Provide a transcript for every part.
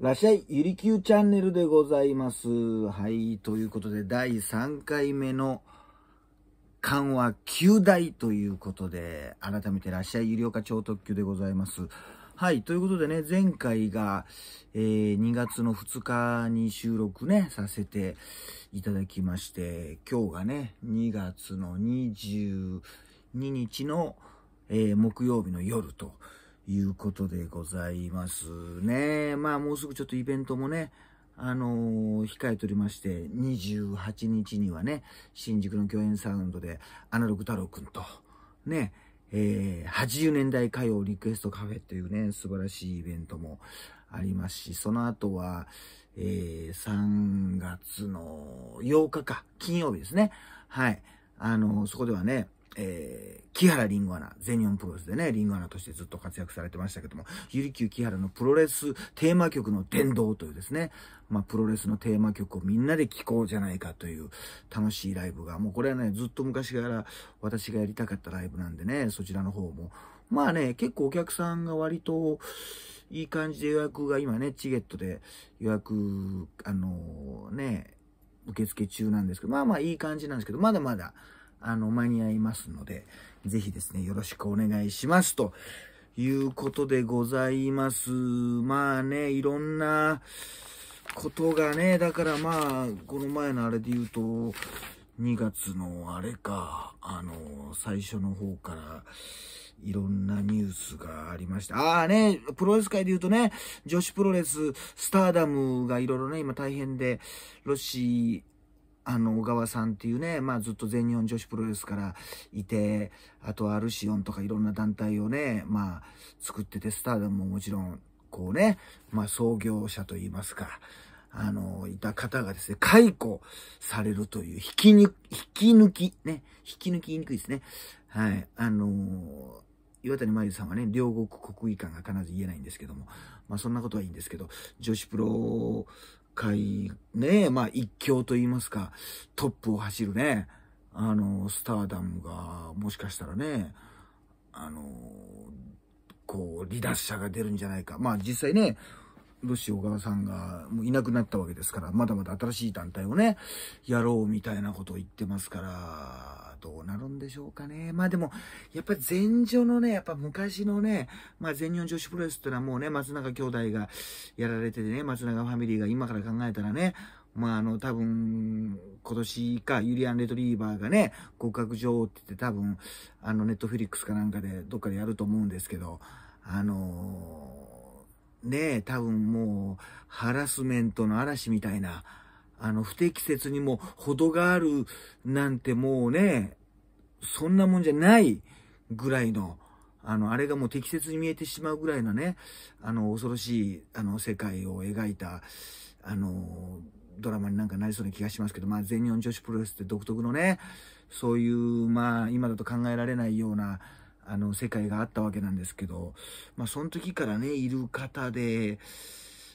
らっしゃい、ゆりきゅうチャンネルでございます。はい、ということで、第3回目の緩和9大ということで、改めてらっしゃい、ゆりおか超特急でございます。はい、ということでね、前回が、えー、2月の2日に収録ね、させていただきまして、今日がね、2月の22日の、えー、木曜日の夜と。いうことでございますね。まあもうすぐちょっとイベントもね、あのー、控えておりまして、28日にはね、新宿の共演サウンドで、アナログ太郎くんと、ね、えー、80年代歌謡リクエストカフェというね、素晴らしいイベントもありますし、その後は、えー、3月の8日か、金曜日ですね。はい。あのー、そこではね、えー、木原リンゴアナ、全日本プロレスでね、リンゴアナとしてずっと活躍されてましたけども、ゆりきゅう木原のプロレステーマ曲の殿堂というですね、まあ、プロレスのテーマ曲をみんなで聴こうじゃないかという楽しいライブが、もうこれはね、ずっと昔から私がやりたかったライブなんでね、そちらの方も。まあね、結構お客さんが割と、いい感じで予約が今ね、チゲットで予約、あのー、ね、受付中なんですけど、まあまあいい感じなんですけど、まだまだ、あの、間に合いますので、ぜひですね、よろしくお願いします。ということでございます。まあね、いろんなことがね、だからまあ、この前のあれで言うと、2月のあれか、あの、最初の方から、いろんなニュースがありました。ああね、プロレス界で言うとね、女子プロレス、スターダムがいろいろね、今大変で、ロシあの、小川さんっていうね、まあずっと全日本女子プロレスからいて、あとはアルシオンとかいろんな団体をね、まあ作ってて、スターでももちろん、こうね、まあ創業者といいますか、あの、いた方がですね、解雇されるという、引き抜き、引き抜き、ね、引き抜き言いにくいですね。はい、あのー岩谷真由さんはね、両国国技館が必ず言えないんですけども、まあそんなことはいいんですけど、女子プロ界、ね、まあ一強と言いますか、トップを走るね、あの、スターダムが、もしかしたらね、あの、こう、離脱者が出るんじゃないか。まあ実際ね、ロシ小川さんがもういなくなったわけですから、まだまだ新しい団体をね、やろうみたいなことを言ってますから、どうなるんでしょうかね。まあでも、やっぱ前場のね、やっぱ昔のね、まあ全日本女子プロレスっていうのはもうね、松永兄弟がやられててね、松永ファミリーが今から考えたらね、まああの、多分、今年か、ユリアン・レトリーバーがね、合格上って言って多分、あの、ネットフリックスかなんかでどっかでやると思うんですけど、あのー、ねえ、多分もう、ハラスメントの嵐みたいな、あの、不適切にも程があるなんてもうね、そんなもんじゃないぐらいの、あの、あれがもう適切に見えてしまうぐらいのね、あの、恐ろしい、あの、世界を描いた、あの、ドラマになんかなりそうな気がしますけど、まあ、全日本女子プロレスって独特のね、そういう、まあ、今だと考えられないような、あの、世界があったわけなんですけど、まあ、その時からね、いる方で、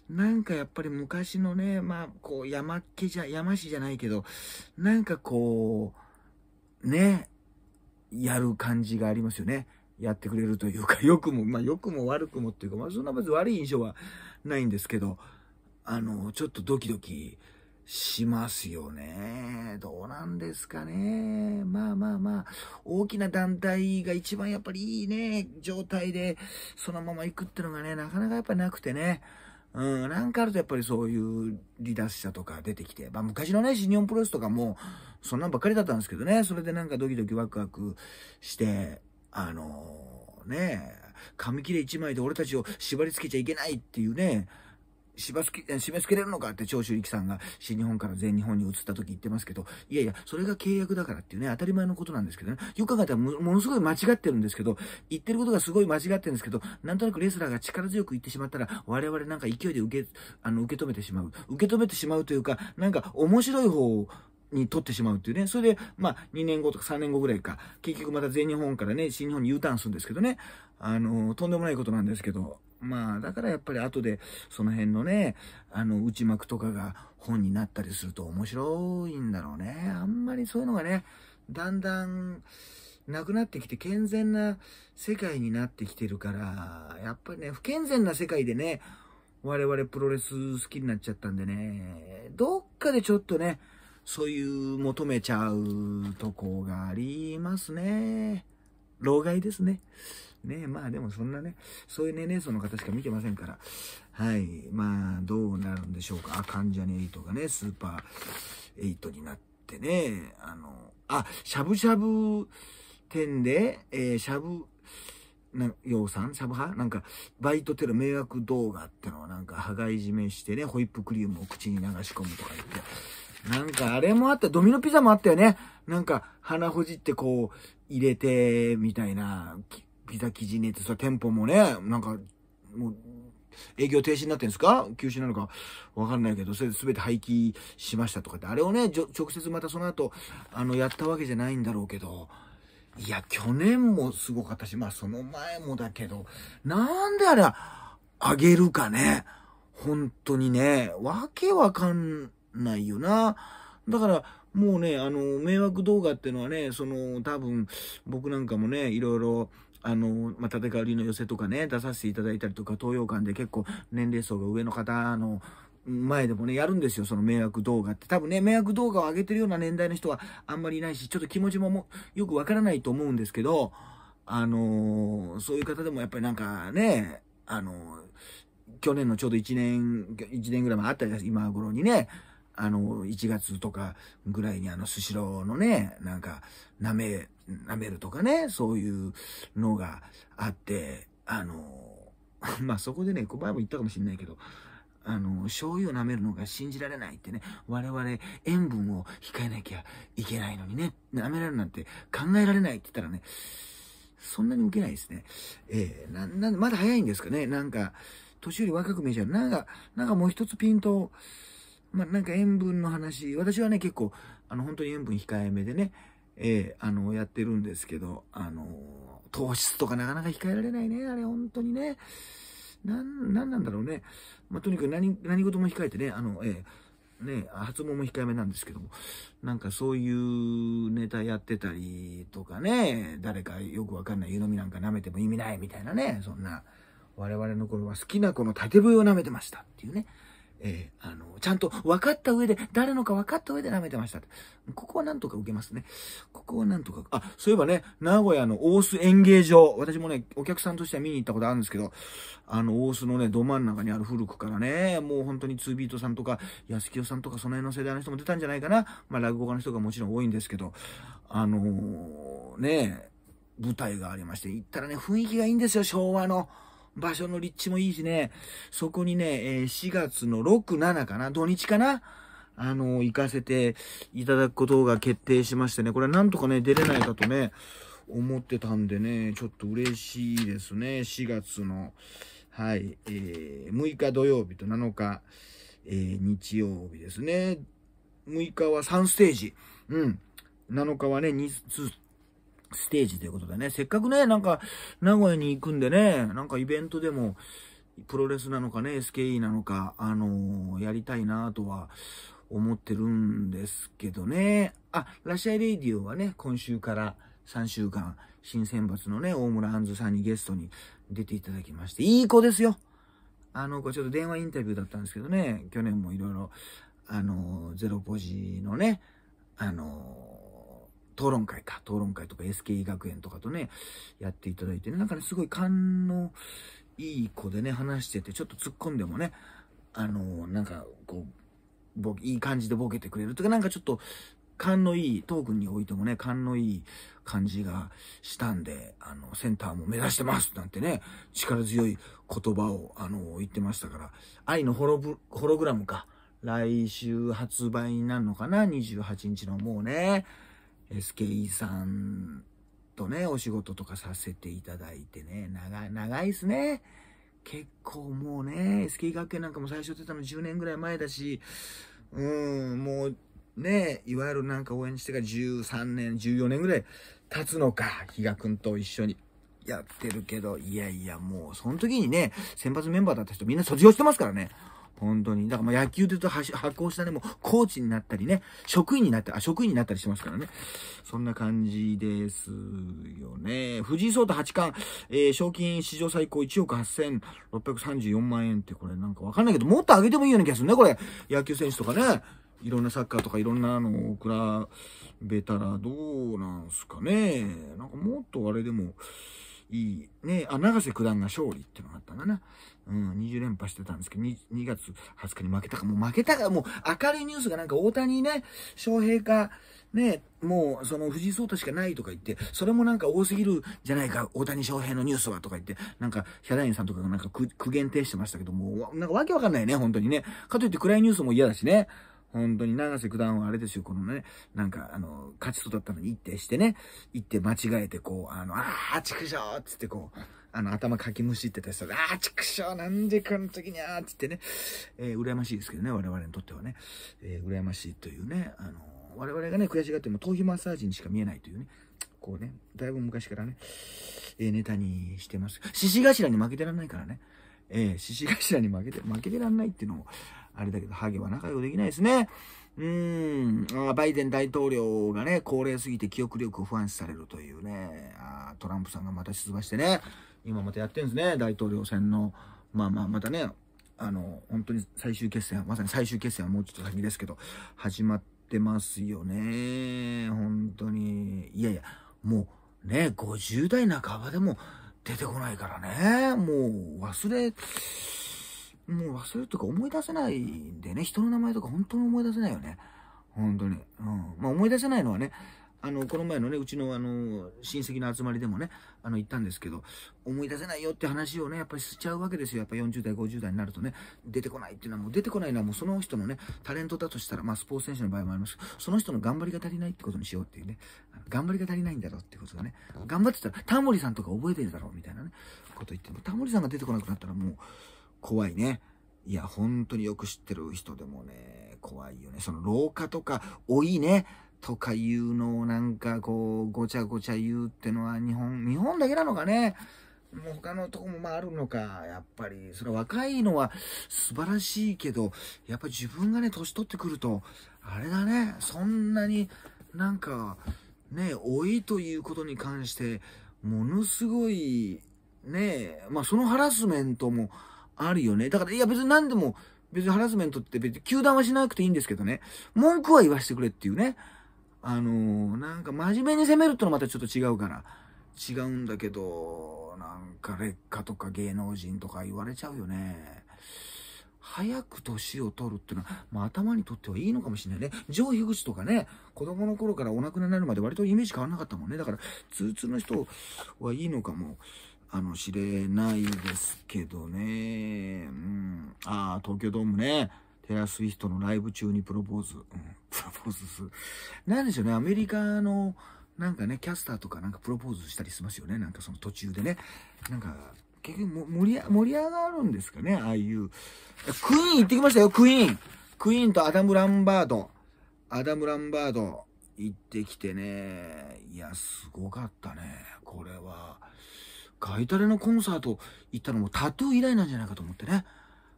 なんかやっぱり昔のね、まあ、こう、山家じゃ、山市じゃないけど、なんかこう、ね、やる感じがありますよね。やってくれるというか、良くも、まあ、良くも悪くもっていうか、まあ、そんな別に悪い印象はないんですけど、あの、ちょっとドキドキしますよね。どうなんですかね。まあまあまあ、大きな団体が一番やっぱりいいね、状態で、そのまま行くってのがね、なかなかやっぱなくてね。うん、なんかあるとやっぱりそういう離脱者とか出てきて、まあ昔のね、新日本プロレスとかも、そんなんばっかりだったんですけどね、それでなんかドキドキワクワクして、あのー、ね、紙切れ一枚で俺たちを縛り付けちゃいけないっていうね、しばすき、締め付けれるのかって長州力さんが新日本から全日本に移った時言ってますけど、いやいや、それが契約だからっていうね、当たり前のことなんですけどね、よく考えたらものすごい間違ってるんですけど、言ってることがすごい間違ってるんですけど、なんとなくレスラーが力強く言ってしまったら、我々なんか勢いで受け、あの、受け止めてしまう。受け止めてしまうというか、なんか面白い方を、に取ってしまうっていうね。それで、まあ、2年後とか3年後ぐらいか、結局また全日本からね、新日本に U ターンするんですけどね。あの、とんでもないことなんですけど、まあ、だからやっぱり後で、その辺のね、あの、内幕とかが本になったりすると面白いんだろうね。あんまりそういうのがね、だんだん、なくなってきて健全な世界になってきてるから、やっぱりね、不健全な世界でね、我々プロレス好きになっちゃったんでね、どっかでちょっとね、そういう求めちゃうとこがありますね。老害ですね。ね、まあでもそんなね、そういう年齢層の方しか見てませんから、はい、まあどうなるんでしょうか。あ、関ジャニトがね、スーパー8になってね、あの、あ、しゃぶしゃぶ店で、えー、しゃぶ、な、洋さんしゃぶ派なんか、バイトテロ迷惑動画ってのはなんか、羽交い締めしてね、ホイップクリームを口に流し込むとか言って。なんか、あれもあった、ドミノピザもあったよね。なんか、鼻ほじってこう、入れて、みたいな、ピザ生地に、ってさ、店舗もね、なんか、もう、営業停止になってんすか休止なのかわかんないけど、それで全て廃棄しましたとかって、あれをね、直接またその後、あの、やったわけじゃないんだろうけど、いや、去年もすごかったし、まあその前もだけど、なんであれ、あげるかね。本当にね、わけわかんないよな。だから、もうね、あの、迷惑動画ってのはね、その、多分、僕なんかもね、いろいろ、あの、まあ、立川の寄せとかね、出させていただいたりとか、東洋館で結構年齢層が上の方の、前でもね、やるんですよ、その迷惑動画って。多分ね、迷惑動画を上げてるような年代の人はあんまりいないし、ちょっと気持ちももよくわからないと思うんですけど、あのー、そういう方でもやっぱりなんかね、あのー、去年のちょうど1年、1年ぐらい前あったじゃないですか、今頃にね、あの、1月とかぐらいにあの、スシローのね、なんか、舐め、舐めるとかね、そういうのがあって、あの、まそこでね、小林も言ったかもしれないけど、あの、醤油を舐めるのが信じられないってね、我々塩分を控えなきゃいけないのにね、舐められるなんて考えられないって言ったらね、そんなに受けないですね。ええー、な、なんまだ早いんですかねなんか、年寄り若く見えちゃう。なんか、なんかもう一つピント、まあ、なんか塩分の話、私はね、結構、あの、本当に塩分控えめでね、えー、あの、やってるんですけど、あの糖質とかなかなか控えられないね、あれ、本当にね。なん、なんなんだろうね。まあ、とにかく何、何事も控えてね、あの、えー、ね、発毛も控えめなんですけども、なんかそういうネタやってたりとかね、誰かよくわかんない湯飲みなんか舐めても意味ないみたいなね、そんな、我々の頃は好きな子の縦笛を舐めてましたっていうね。えー、あの、ちゃんと分かった上で、誰のか分かった上で舐めてました。ここはなんとか受けますね。ここはなんとか、あ、そういえばね、名古屋の大須演芸場、私もね、お客さんとしては見に行ったことあるんですけど、あの、大須のね、ど真ん中にある古くからね、もう本当に2ビートさんとか、安清さんとか、その辺の世代の人も出たんじゃないかな。まあ、落語家の人がもちろん多いんですけど、あのー、ね、舞台がありまして、行ったらね、雰囲気がいいんですよ、昭和の。場所の立地もいいしね、そこにね、え4月の6、7かな、土日かな、あの、行かせていただくことが決定しましてね、これはなんとかね、出れないかとね、思ってたんでね、ちょっと嬉しいですね。4月の、はい、えー、6日土曜日と7日、えー、日曜日ですね。6日は3ステージ。うん。7日はね、2, ステージということでね、せっかくね、なんか、名古屋に行くんでね、なんかイベントでも、プロレスなのかね、SKE なのか、あのー、やりたいなとは思ってるんですけどね。あ、ラシャイレイディオはね、今週から3週間、新選抜のね、大村杏ズさんにゲストに出ていただきまして、いい子ですよあの子、ちょっと電話インタビューだったんですけどね、去年もいろいろ、あのー、ゼロポジのね、あのー討論会か、討論会とか SKE 学園とかとね、やっていただいてね、なんかね、すごい感のいい子でね、話してて、ちょっと突っ込んでもね、あのー、なんか、こう、ぼ、いい感じでボケてくれるとか、なんかちょっと、勘のいい、トークにおいてもね、勘のいい感じがしたんで、あの、センターも目指してますなんてね、力強い言葉を、あの、言ってましたから、愛のホロブホログラムか、来週発売になるのかな ?28 日のもうね、SKE さんとね、お仕事とかさせていただいてね、長い、長いですね。結構もうね、SKE 学園なんかも最初出たの10年ぐらい前だし、うん、もうね、いわゆるなんか応援してから13年、14年ぐらい経つのか、比嘉くんと一緒に。やってるけど、いやいや、もう、その時にね、先発メンバーだった人みんな卒業してますからね。本当に。だからまあ野球で言うと発行したね、もうコーチになったりね、職員になったり、あ、職員になったりしてますからね。そんな感じですよね。藤井聡太八冠、えー、賞金史上最高1億8634万円ってこれなんかわかんないけど、もっと上げてもいいような気がするね、これ。野球選手とかね。いろんなサッカーとかいろんなのを比べたらどうなんすかね。なんかもっとあれでも、いい、ね、あ、永瀬九段が勝利っていうのがあったんだな。うん、20連覇してたんですけど、2, 2月20日に負けたか、もう負けたか、もう明るいニュースがなんか大谷ね、翔平か、ね、もうその藤井聡太しかないとか言って、それもなんか多すぎるじゃないか、大谷翔平のニュースはとか言って、なんかヒャダインさんとかがなんか苦言呈してましたけども、なんかわけわかんないね、本当にね。かといって暗いニュースも嫌だしね。本当に永瀬九段はあれですよ、このね、なんか、あの、勝ちそうだったのに一手してね、一手間違えてこう、あの、ああ、畜生っつってこう、あの、頭かきむしってた人が、ああ、畜生なんでこの時にあーっつってね、えー、羨ましいですけどね、我々にとってはね、えー、羨ましいというね、あの、我々がね、悔しがっても頭皮マッサージにしか見えないというね、こうね、だいぶ昔からね、えー、ネタにしてます。獅子頭に負けてらんないからね、えー、獅子頭に負けて、負けてらんないっていうのを、あれだけど、ハゲは仲良くできないですね。うーん、バイデン大統領がね、高齢すぎて記憶力を不安視されるというね、あトランプさんがまた出馬してね、今またやってるんですね、大統領選の。まあまあ、またね、あの、本当に最終決戦、まさに最終決戦はもうちょっと先ですけど、始まってますよね。本当に。いやいや、もうね、50代半ばでも出てこないからね、もう忘れ、もう忘れるとか思い出せないんでね、人の名前とか本当に思い出せないよね。本当に。うん。まあ思い出せないのはね、あの、この前のね、うちのあの、親戚の集まりでもね、あの、行ったんですけど、思い出せないよって話をね、やっぱりしちゃうわけですよ。やっぱ40代、50代になるとね、出てこないっていうのはもう出てこないのはもうその人のね、タレントだとしたら、まあスポーツ選手の場合もありますその人の頑張りが足りないってことにしようっていうね、頑張りが足りないんだろうってことがね、頑張ってたら、タモリさんとか覚えてるだろうみたいなね、こと言っても、タモリさんが出てこなくなったらもう、怖いね。いや、本当によく知ってる人でもね、怖いよね。その廊下とか、老いね、とかいうのをなんかこう、ごちゃごちゃ言うってのは日本、日本だけなのかね。もう他のとこもまああるのか、やっぱり。それ若いのは素晴らしいけど、やっぱ自分がね、年取ってくると、あれだね、そんなになんか、ね、老いということに関して、ものすごい、ね、まあそのハラスメントも、あるよね。だから、いや別に何でも、別にハラスメントって別に球団はしなくていいんですけどね、文句は言わせてくれっていうね。あのー、なんか真面目に攻めるってのはまたちょっと違うから、違うんだけど、なんか劣化とか芸能人とか言われちゃうよね。早く年を取るっていうのは、まあ、頭にとってはいいのかもしれないね。上皮口とかね、子供の頃からお亡くなりになるまで割とイメージ変わらなかったもんね。だから、通通の人はいいのかも。かもしれないですけどね。うん。ああ、東京ドームね。テラスウィフトのライブ中にプロポーズ。うん、プロポーズする。なんでしょうね、アメリカの、なんかね、キャスターとかなんかプロポーズしたりしますよね。なんかその途中でね。なんか、結局盛り盛り上がるんですかね、ああいう。クイーン行ってきましたよ、クイーン。クイーンとアダム・ランバード。アダム・ランバード行ってきてね。いや、すごかったね、これは。ガイタレのコンサート行ったのもタトゥー以来なんじゃないかと思ってね。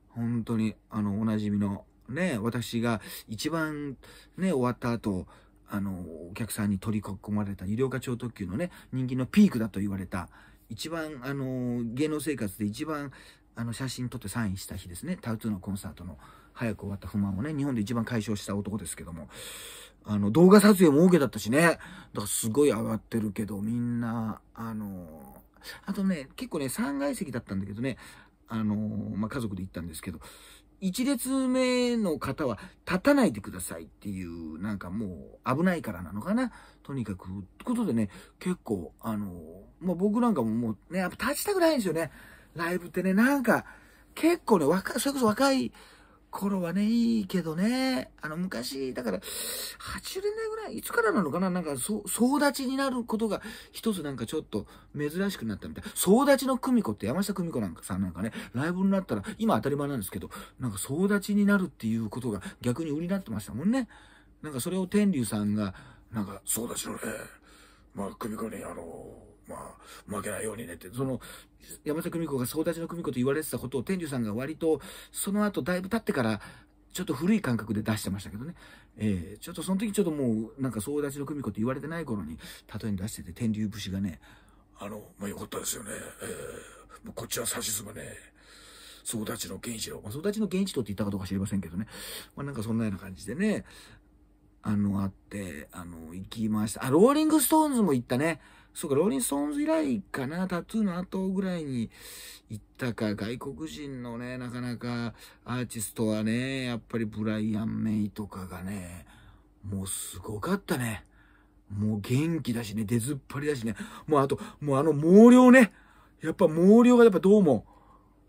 本当に、あの、おなじみの、ね、私が一番ね、終わった後、あの、お客さんに取り囲まれた、医療課長特急のね、人気のピークだと言われた、一番、あの、芸能生活で一番、あの、写真撮ってサインした日ですね。タウトゥーのコンサートの、早く終わった不満をね、日本で一番解消した男ですけども。あの、動画撮影も OK だったしね。だからすごい上がってるけど、みんな、あのあとね、結構ね、3階席だったんだけどね、あのー、まあ、家族で行ったんですけど、1列目の方は立たないでくださいっていう、なんかもう危ないからなのかな。とにかく、ってことでね、結構、あのー、まあ、僕なんかももうね、やっぱ立ちたくないんですよね。ライブってね、なんか、結構ね、若い、それこそ若い頃はね、いいけどね、あの、昔、だから、80年代ぐらい、いつからなのかななんか、そう、総立ちになることが、一つなんかちょっと、珍しくなったみたい。総立ちの久美子って、山下久美子なんかさんなんかね、ライブになったら、今当たり前なんですけど、なんか総立ちになるっていうことが、逆に売りになってましたもんね。なんかそれを天竜さんが、なんか、そうだしね。まあ、久美子ね、あのーまあ、負けないようにねって、その、山下久美子が総立ちの久美子と言われてたことを天竜さんが割と、その後だいぶ経ってから、ちょっと古い感覚で出してましたけどね。えー、ちょっとその時ちょっともう、なんか総立ちの久美子って言われてない頃に、例えに出してて、天竜節がね、あの、まあ、よかったですよね。えー、もうこっちは指しがね。総立ちの源一郎。まあ、総立ちの源一郎って言ったかどうか知りませんけどね。まあ、なんかそんなような感じでね、あの、あって、あの、行きました。あ、ローリングストーンズも行ったね。そうか、ローリン・ストーンズ以来かな、タトゥーの後ぐらいに行ったか、外国人のね、なかなかアーティストはね、やっぱりブライアン・メイとかがね、もうすごかったね。もう元気だしね、出ずっぱりだしね。もうあと、もうあの毛量ね。やっぱ毛量がやっぱどうも、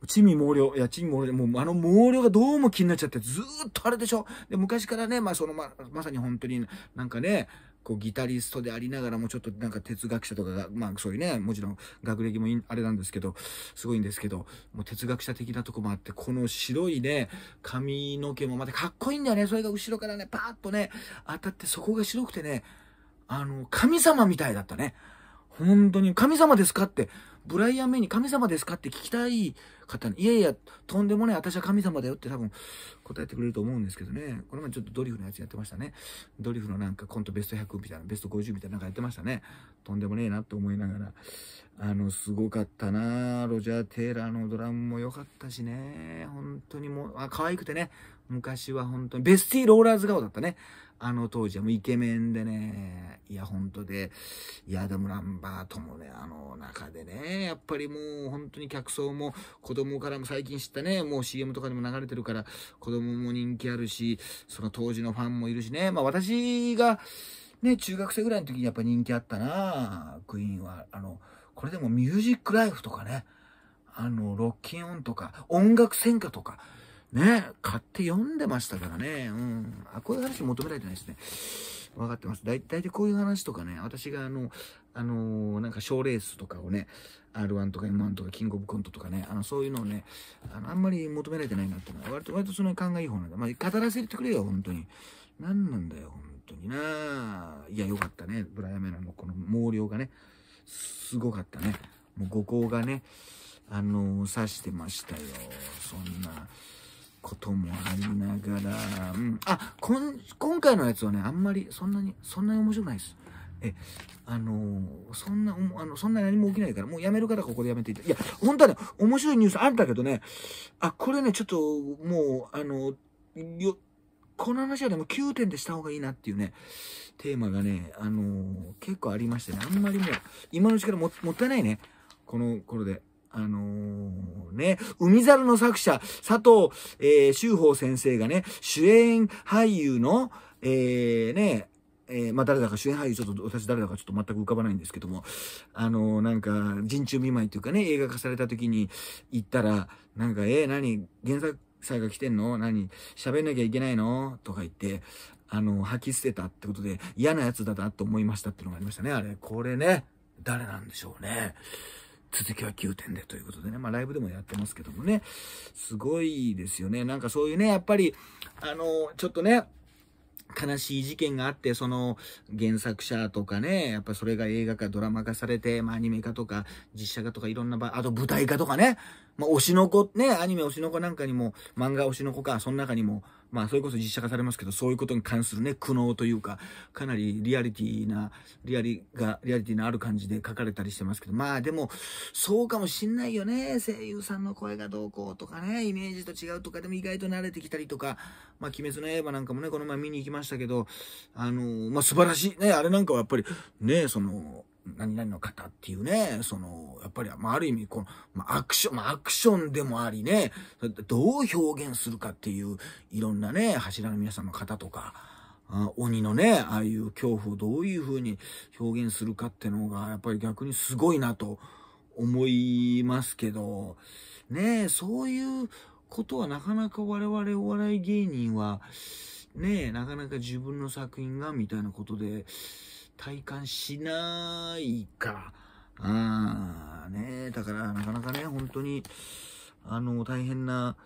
チミ毛量、いや、チミ毛量、もうあの毛量がどうも気になっちゃって、ずーっとあれでしょ。で、昔からね、まあそのま、まさに本当になんかね、こうギタリストでありながらもちょっとなんか哲学者とかが、まあそういうね、もちろん学歴もあれなんですけど、すごいんですけど、もう哲学者的なとこもあって、この白いね、髪の毛もまたかっこいいんだよね。それが後ろからね、パーッとね、当たってそこが白くてね、あの、神様みたいだったね。本当に神様ですかってブライアン・メイに神様ですかって聞きたい方に、いやいや、とんでもない、私は神様だよって多分答えてくれると思うんですけどね。この前ちょっとドリフのやつやってましたね。ドリフのなんかコントベスト100みたいな、ベスト50みたいななんかやってましたね。とんでもねえなって思いながら。あの、すごかったなロジャー・テイラーのドラムも良かったしね。本当にもう、あ、可愛くてね。昔は本当に、ベスティー・ローラーズ顔だったね。あの当時はもうイケメンでね、いや、本当で、いや、でもナンバーともね、あの中でね、やっぱりもう本当に客層も子供からも最近知ったね、もう CM とかにも流れてるから、子供も人気あるし、その当時のファンもいるしね、まあ私が、ね、中学生ぐらいの時にやっぱ人気あったなクイーンは。あの、これでもミュージックライフとかね、あの、ロッキンオンとか、音楽戦歌とか、ね、買って読んでましたからね。うん。あ、こういう話求められてないですね。分かってます。大体こういう話とかね、私があの、あのー、なんか賞レースとかをね、R1 とか M1 とかキングオブコントとかね、あの、そういうのをね、あの、あんまり求められてないなって割と、割とその勘がいい方なんだ。まあ、語らせてくれよ、本当に。何なんだよ、本当にないや、よかったね。ブライアメラのこの毛量がね、すごかったね。もう五行がね、あのー、刺してましたよ。そんな。こともありながら、うん、あこん今回のやつはねあんまりそんなにそんなに面白くないですえあのー、そんなあのそんな何も起きないからもうやめる方はここでやめていたいや本当はね面白いニュースあったけどねあこれねちょっともうあのよこの話はでも9点でした方がいいなっていうね、テーマがね、あのー、結構ありましてね、あんまりもう、今のうちからもったいないね。この頃で。あのー、ね、海猿の作者、佐藤、えー、修法先生がね、主演俳優の、えー、ね、えー、まあ誰だか主演俳優ちょっと私誰だかちょっと全く浮かばないんですけども、あのー、なんか人中見舞いというかね、映画化された時に行ったら、なんか、えー、何、原作祭が来てんの何、喋んなきゃいけないのとか言って、あのー、吐き捨てたってことで嫌なやつだなと思いましたっていうのがありましたね。あれ、これね、誰なんでしょうね。続きは9点でということでね、まあライブでもやってますけどもね、すごいですよね。なんかそういうね、やっぱり、あの、ちょっとね、悲しい事件があって、その原作者とかね、やっぱそれが映画化、ドラマ化されて、まあアニメ化とか、実写化とかいろんな場合、あと舞台化とかね、まあ、推しの子、ね、アニメ推しの子なんかにも、漫画推しの子か、その中にも、まあ、それこそ実写化されますけど、そういうことに関するね、苦悩というか、かなりリアリティな、リアリが、リアリティのある感じで書かれたりしてますけど、まあでも、そうかもしんないよね。声優さんの声がどうこうとかね、イメージと違うとか、でも意外と慣れてきたりとか、まあ、鬼滅の刃なんかもね、この前見に行きましたけど、あのー、まあ、素晴らしい。ね、あれなんかはやっぱり、ね、その、何々の方っていうね、その、やっぱり、まあ、ある意味、この、まあ、アクション、まあ、アクションでもありね、どう表現するかっていう、いろんなね、柱の皆さんの方とか、あ鬼のね、ああいう恐怖をどういう風に表現するかってのが、やっぱり逆にすごいなと思いますけど、ねそういうことはなかなか我々お笑い芸人は、ねなかなか自分の作品がみたいなことで、体感しないから。あーねだからなかなかね、本当に、あの、大変な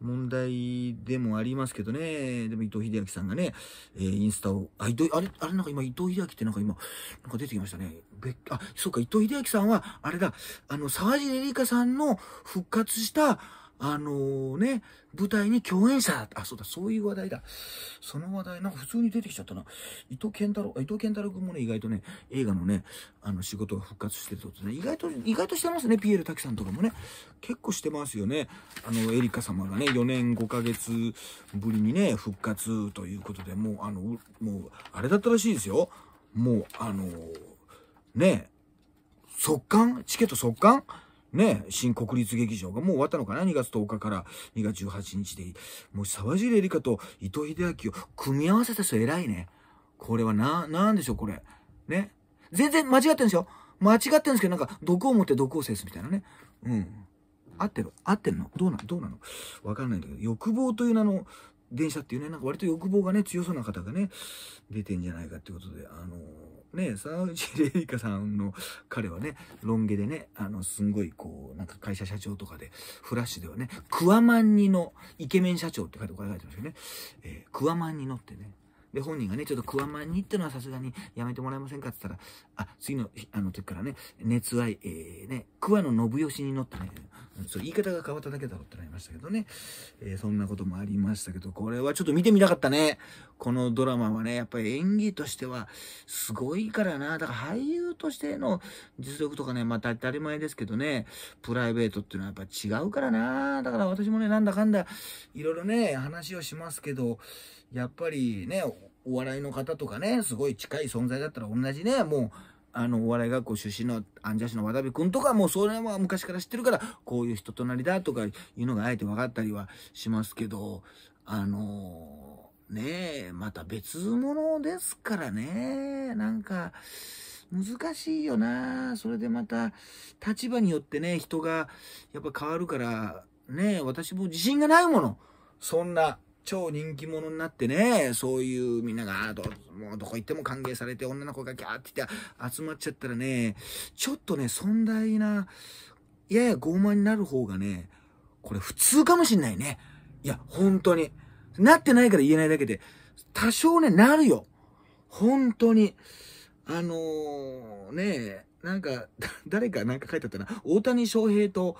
問題でもありますけどね。でも伊藤秀明さんがね、えー、インスタを、あ、伊藤、あれ、あれなんか今伊藤秀明ってなんか今、なんか出てきましたね。べあ、そうか、伊藤秀明さんは、あれだ、あの、沢尻エリカさんの復活した、あのー、ね、舞台に共演者、あ、そうだ、そういう話題だ。その話題、なんか普通に出てきちゃったな。伊藤健太郎、伊藤健太郎君もね、意外とね、映画のね、あの、仕事が復活してるってとね、意外と、意外としてますね、ピエール滝さんとかもね。結構してますよね。あの、エリカ様がね、4年5ヶ月ぶりにね、復活ということで、もう、あの、もう、あれだったらしいですよ。もう、あのー、ね、速乾チケット速乾ね、新国立劇場がもう終わったのかな ?2 月10日から2月18日で。もう沢尻エリカと伊藤秀明を組み合わせた人偉いね。これはな、なんでしょう、これ。ね。全然間違ってるんですよ。間違ってるんですけど、なんか毒を持って毒を制すみたいなね。うん。合ってる合ってんのどうな、どうなのわかんないんだけど、欲望という名の電車っていうね、なんか割と欲望がね、強そうな方がね、出てんじゃないかってことで、あのーね、沢レイカさんの彼はね、ロン毛でね、あの、すんごいこう、なんか会社社長とかで、フラッシュではね、クワマンニのイケメン社長って書いて書いてますけよね。えー、クワマンニのってね、で、本人がね、ちょっとクワマンにってのはさすがにやめてもらえませんかって言ったら、あ、次の、あの時からね、熱愛、えー、ね、桑野信義に乗ってね、それ言い方が変わっただけだろってなりましたけどね、えー、そんなこともありましたけど、これはちょっと見てみたかったね。このドラマはね、やっぱり演技としてはすごいからな。だから俳優としての実力とかね、また当たり前ですけどね、プライベートっていうのはやっぱ違うからな。だから私もね、なんだかんだ、いろいろね、話をしますけど、やっぱりね、お笑いの方とかね、すごい近い存在だったら同じね、もう、あの、お笑い学校出身のアンジャッシュの渡部君とかもうそれは昔から知ってるから、こういう人となりだとかいうのがあえて分かったりはしますけど、あのー、ねえ、また別物ですからね、なんか、難しいよなそれでまた、立場によってね、人がやっぱ変わるから、ねえ、私も自信がないもの。そんな、超人気者になってね、そういうみんなが、ど、もうどこ行っても歓迎されて、女の子がギャーって言って集まっちゃったらね、ちょっとね、尊大な、やや傲慢になる方がね、これ普通かもしんないね。いや、本当に。なってないから言えないだけで、多少ね、なるよ。本当に。あのー、ねなんか、誰かなんか書いてあったな。大谷翔平と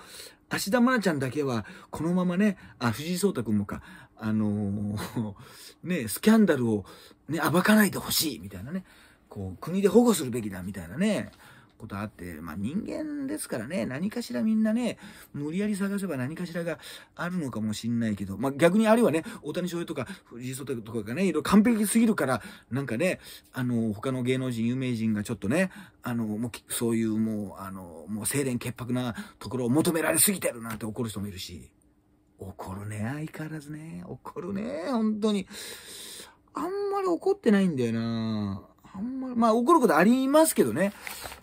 芦田愛菜ちゃんだけは、このままね、あ、藤井聡太君もか。あのー、ね、スキャンダルを、ね、暴かないでほしい、みたいなね。こう、国で保護するべきだ、みたいなね、ことあって、まあ人間ですからね、何かしらみんなね、無理やり探せば何かしらがあるのかもしんないけど、まあ逆にあるいはね、大谷翔平とか藤井聡太とかがね、いろいろ完璧すぎるから、なんかね、あの、他の芸能人、有名人がちょっとね、あの、もう、そういうもう、あの、もう清廉潔白なところを求められすぎてるなんて怒る人もいるし。怒るね、相変わらずね。怒るね、本当に。あんまり怒ってないんだよなあんまり、まあ怒ることありますけどね。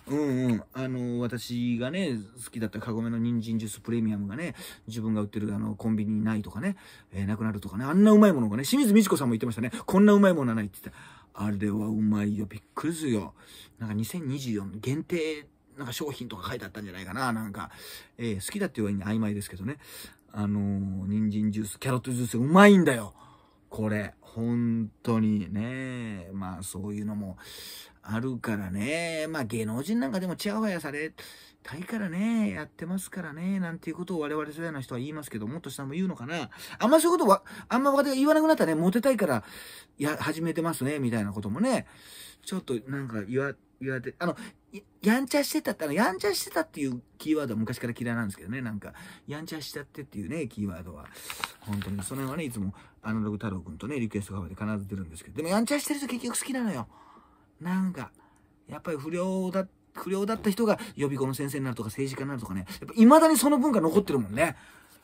うんうん。あの、私がね、好きだったカゴメの人参ジュースプレミアムがね、自分が売ってるあの、コンビニないとかね、えー、なくなるとかね、あんなうまいものがね、清水美智子さんも言ってましたね。こんなうまいものはないって言ってた。あれはうまいよ。びっくりするよ。なんか2024限定なんか商品とか書いてあったんじゃないかな、なんか。えー、好きだってわう割に曖昧ですけどね。あのー、人参ジュース、キャロットジュース、うまいんだよ。これ、本当にね、まあそういうのもあるからね、まあ芸能人なんかでもちヤほやされたいからね、やってますからね、なんていうことを我々世代の人は言いますけど、もっと下も言うのかな。あんまそういうことは、あんま私が言わなくなったらね、モテたいから、や、始めてますね、みたいなこともね、ちょっとなんか言わ、言われて、あの、やんちゃしてたって、あの、やんちゃしてたっていうキーワードは昔から嫌いなんですけどね、なんか、やんちゃしちゃってっていうね、キーワードは。本当に、その辺はね、いつもアナログ太郎くんとね、リクエストカバーで必ず出るんですけど、でもやんちゃしてる人結局好きなのよ。なんか、やっぱり不良だ、不良だった人が予備校の先生になるとか政治家になるとかね、やっぱ未だにその文化残ってるもんね。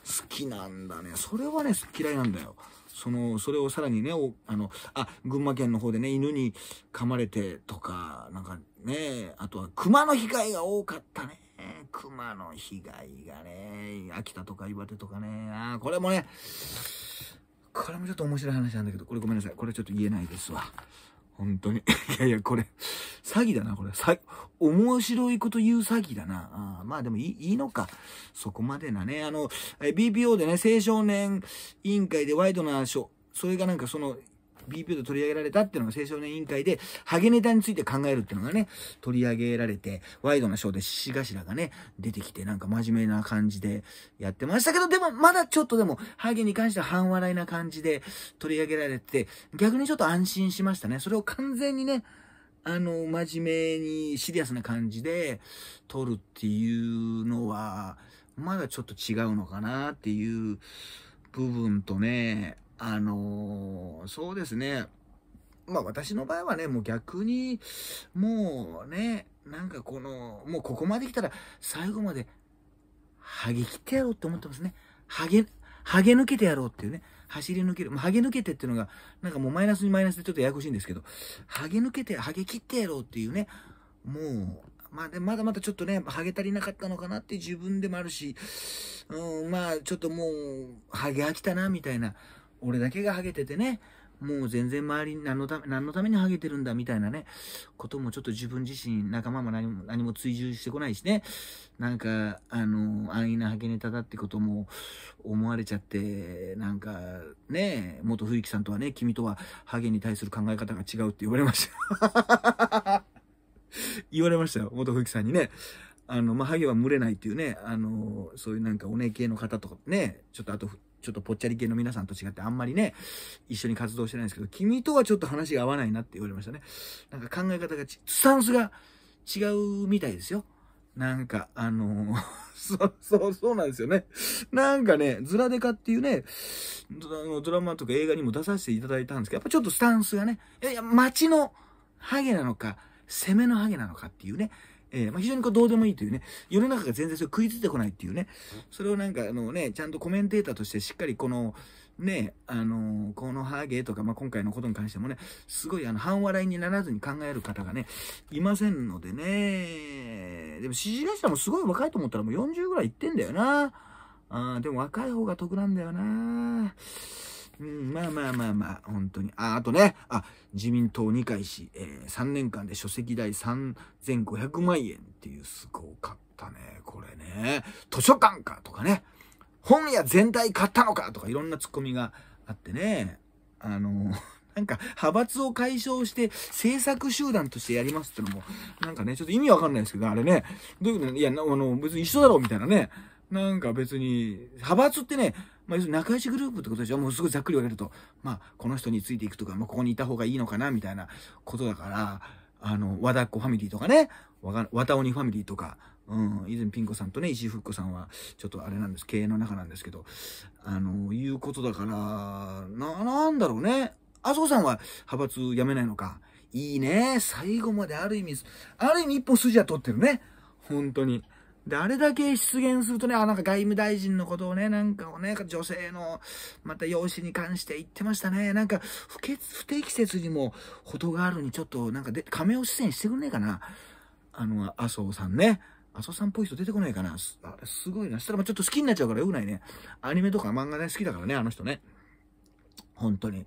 好きなんだね。それはね、嫌いなんだよ。その、それをさらにね、あの、あ、群馬県の方でね、犬に噛まれてとか、なんかね、あとは熊の被害が多かったね。熊の被害がね、秋田とか岩手とかね、あこれもね、これもちょっと面白い話なんだけど、これごめんなさい。これちょっと言えないですわ。本当に。いやいや、これ、詐欺だな、これ。さ、面白いこと言う詐欺だな。あまあでもいい、いいのか。そこまでなね。あの、BPO でね、青少年委員会でワイドなショー、それがなんかその、BPO で取り上げられたっていうのが青少年委員会で、ハゲネタについて考えるっていうのがね、取り上げられて、ワイドなショーで獅子頭がね、出てきて、なんか真面目な感じでやってましたけど、でもまだちょっとでも、ハゲに関しては半笑いな感じで取り上げられて、逆にちょっと安心しましたね。それを完全にね、あの、真面目にシリアスな感じで撮るっていうのは、まだちょっと違うのかなっていう部分とね、あのー、そうですね。まあ私の場合はね、もう逆に、もうね、なんかこの、もうここまで来たら最後まで、剥げきってやろうって思ってますね。はげ、はげ抜けてやろうっていうね。走り抜ける。まげ抜けてっていうのが、なんかもうマイナスにマイナスでちょっとややこしいんですけど、はげ抜けて、はげきってやろうっていうね。もう、まあで、まだまだちょっとね、ハゲ足りなかったのかなって自分でもあるし、うん、まあ、ちょっともう、ハゲ飽きたな、みたいな。俺だけがハゲててね、もう全然周り何のため、何のためにハゲてるんだみたいなね、こともちょっと自分自身、仲間も何も、何も追従してこないしね、なんか、あの、安易なハゲネタだってことも思われちゃって、なんか、ね、元冬木さんとはね、君とはハゲに対する考え方が違うって言われました。言われましたよ、元冬木さんにね。あの、まあ、ハゲは群れないっていうね、あの、そういうなんかお姉系の方とかね、ちょっとあと、ちょっとぽっちゃり系の皆さんと違ってあんまりね、一緒に活動してないんですけど、君とはちょっと話が合わないなって言われましたね。なんか考え方がち、スタンスが違うみたいですよ。なんか、あのー、そう、そう、そうなんですよね。なんかね、ズラデカっていうね、ドラマとか映画にも出させていただいたんですけど、やっぱちょっとスタンスがね、いやいや、街のハゲなのか、攻めのハゲなのかっていうね、えー、まあ、非常にこうどうでもいいというね、世の中が全然それ食いついてこないっていうね、それをなんかあのね、ちゃんとコメンテーターとしてしっかりこの、ね、あのー、このハーゲーとか、まあ、今回のことに関してもね、すごいあの、半笑いにならずに考える方がね、いませんのでね、でも支持さもすごい若いと思ったらもう40ぐらいいってんだよな。あでも若い方が得なんだよな。うん、まあまあまあまあ、本当に。あ、あとね、あ、自民党二回し、えー、3年間で書籍代3500万円っていう、すごかったね。これね、図書館かとかね、本屋全体買ったのかとか、いろんなツッコミがあってね、あの、なんか、派閥を解消して、政策集団としてやりますってのも、なんかね、ちょっと意味わかんないですけど、あれね、どういうこといや、あの、別に一緒だろうみたいなね。なんか別に、派閥ってね、まあ、要するに仲良しグループってことでしょもうすごいざっくり言われると、まあ、この人についていくとか、まあ、ここにいた方がいいのかな、みたいなことだから、あの、和田っ子ファミリーとかね、和田鬼ファミリーとか、うん、以前ピン子さんとね、石井ふっ子さんは、ちょっとあれなんです、経営の中なんですけど、あの、いうことだから、な、なんだろうね。麻生さんは派閥辞めないのか。いいね。最後まである意味、ある意味一本筋は取ってるね。本当に。で、あれだけ出現するとね、あ、なんか外務大臣のことをね、なんかをね、女性の、また容姿に関して言ってましたね。なんか、不不適切にもどがあるに、ちょっと、なんかで、亀尾出演してくんねえかな。あの、麻生さんね。麻生さんっぽい人出てこないかな。あれ、すごいな。したら、ちょっと好きになっちゃうからよくないね。アニメとか漫画ね、好きだからね、あの人ね。本当に。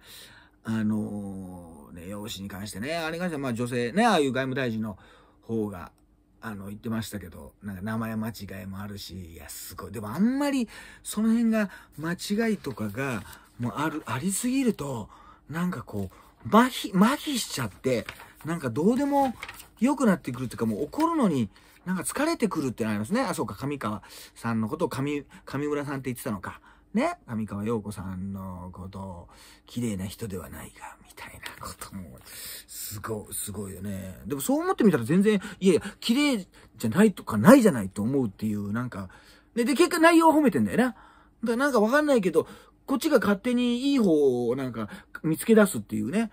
あのー、ね、容姿に関してね、あれに関しては、まあ女性ね、ああいう外務大臣の方が、あの、言ってましたけど、なんか名前間違いもあるし、いや、すごい。でもあんまり、その辺が、間違いとかが、もうある、ありすぎると、なんかこう、麻痺、麻痺しちゃって、なんかどうでも良くなってくるっていうか、もう怒るのに、なんか疲れてくるってなりますね。あ、そうか、上川さんのことを上、上村さんって言ってたのか。ね、上川陽子さんのこと、を、綺麗な人ではないが、みたいなことも、すごい、すごいよね。でもそう思ってみたら全然、いやいや、綺麗じゃないとかないじゃないと思うっていう、なんか、で、で、結果内容を褒めてんだよな。だからなんかわかんないけど、こっちが勝手にいい方をなんか見つけ出すっていうね。